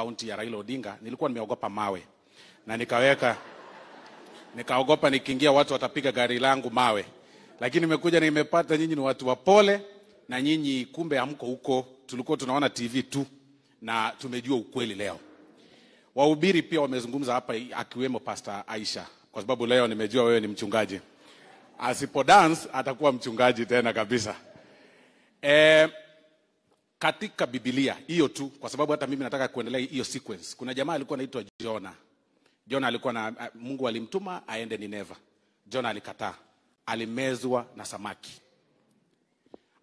kaunti ya Raila Odinga, nilikuwa nimeogopa mawe na nikaweka nikaogopa nikiingia watu watapiga gari langu mawe, lakini nimekuja nimepata nyinyi ni watu wapole, na nyinyi kumbe hamko huko, tulikuwa tunaona TV tu na tumejua ukweli leo. Wahubiri pia wamezungumza hapa, akiwemo Pastor Aisha, kwa sababu leo nimejua wewe ni mchungaji. Asipo dance atakuwa mchungaji tena kabisa. Eh, katika Biblia hiyo tu, kwa sababu hata mimi nataka kuendelea hiyo sequence. Kuna jamaa alikuwa anaitwa Jona. Jona alikuwa na Mungu alimtuma aende Nineva. Jona alikataa, alimezwa na samaki.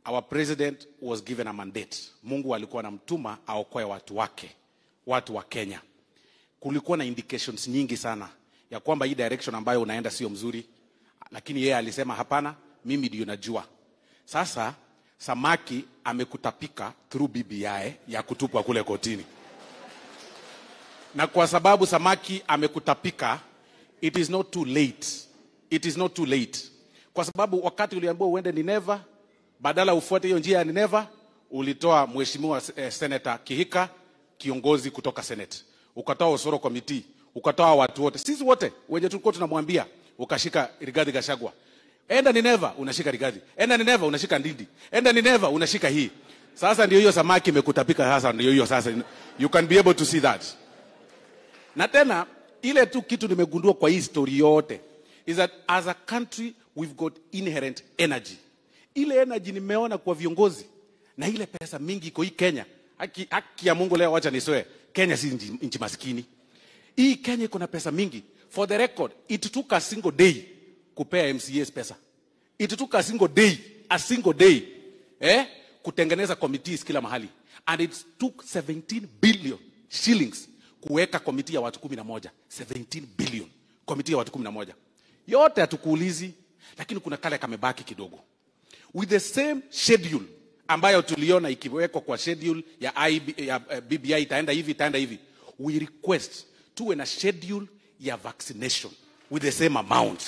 Our president was given a mandate. Mungu alikuwa anamtuma aokoe watu wake, watu wa Kenya. Kulikuwa na indications nyingi sana ya kwamba hii direction ambayo unaenda sio mzuri, lakini yeye alisema hapana, mimi ndio najua. Sasa Samaki amekutapika through BBI ya kutupwa kule kotini, na kwa sababu samaki amekutapika, it is not too late, it is not too late, kwa sababu wakati uliambiwa uende Nineva, badala ufuate hiyo njia ya Nineva, ulitoa mheshimiwa eh, Senator Kihika, kiongozi kutoka Senate, ukatoa kwa Committee, ukatoa watu wote, sisi wote wenye tulikuwa tunamwambia, ukashika Rigathi Gachagua Enda Nineva unashika rigadi, enda Nineva unashika ndindi, enda Nineva unashika hii. Sasa ndio hiyo samaki imekutapika. Sasa ndio hiyo sasa, you can be able to see that. Na tena ile tu kitu nimegundua kwa hii story yote is that as a country we've got inherent energy. Ile energy nimeona kwa viongozi na ile pesa mingi iko hii Kenya. Haki, haki ya Mungu leo, wacha niswe, Kenya si nchi maskini. Hii Kenya iko na pesa mingi. For the record, it took a single day kupea mcas pesa it took a single day a single day eh, kutengeneza committees kila mahali and it took 17 billion shillings kuweka committee ya watu 11, 17 billion committee ya watu 11. na moja yote hatukuulizi lakini kuna kale kamebaki kidogo with the same schedule ambayo tuliona ikiwekwa kwa schedule ya, IB, ya eh, BBI itaenda hivi itaenda hivi, we request tuwe na schedule ya vaccination with the same amount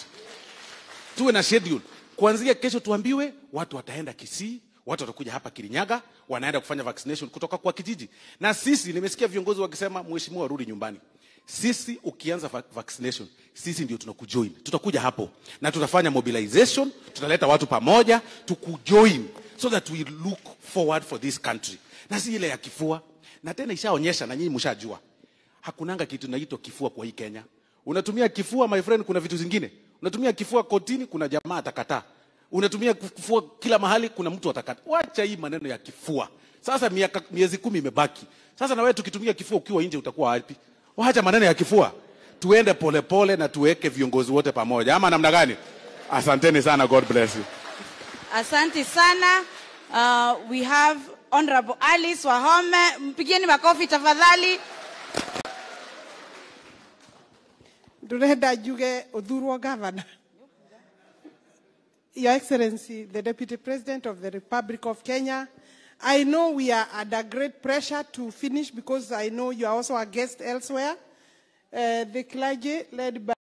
tuwe na schedule kuanzia kesho, tuambiwe watu wataenda Kisii, watu watakuja hapa Kirinyaga, wanaenda kufanya vaccination kutoka kwa kijiji. Na sisi nimesikia viongozi wakisema, mheshimiwa, rudi nyumbani. Sisi ukianza vaccination, sisi ndio tunakujoin, tutakuja hapo na tutafanya mobilization, tutaleta watu pamoja tukujoin, so that we look forward for this country, na si ile ya kifua. Na tena ishaonyesha na nyinyi mshajua, hakunanga kitu naitwa kifua kwa hii Kenya. Unatumia kifua my friend, kuna vitu zingine Unatumia kifua kotini, kuna jamaa atakataa. Unatumia kifua kila mahali, kuna mtu atakataa. Wacha hii maneno ya kifua. Sasa miaka miezi kumi imebaki. Sasa na wewe tukitumia kifua ukiwa nje utakuwa wapi? Wacha maneno ya kifua. Tuende polepole pole na tuweke viongozi wote pamoja. Ama namna gani? Asanteni sana. God bless you. Asante sana. Uh, we have Honorable Alice Wahome. Mpigieni makofi tafadhali. Your Excellency, the Deputy President of the Republic of Kenya, I know we are under great pressure to finish because I know you are also a guest elsewhere. Uh, the clergy led by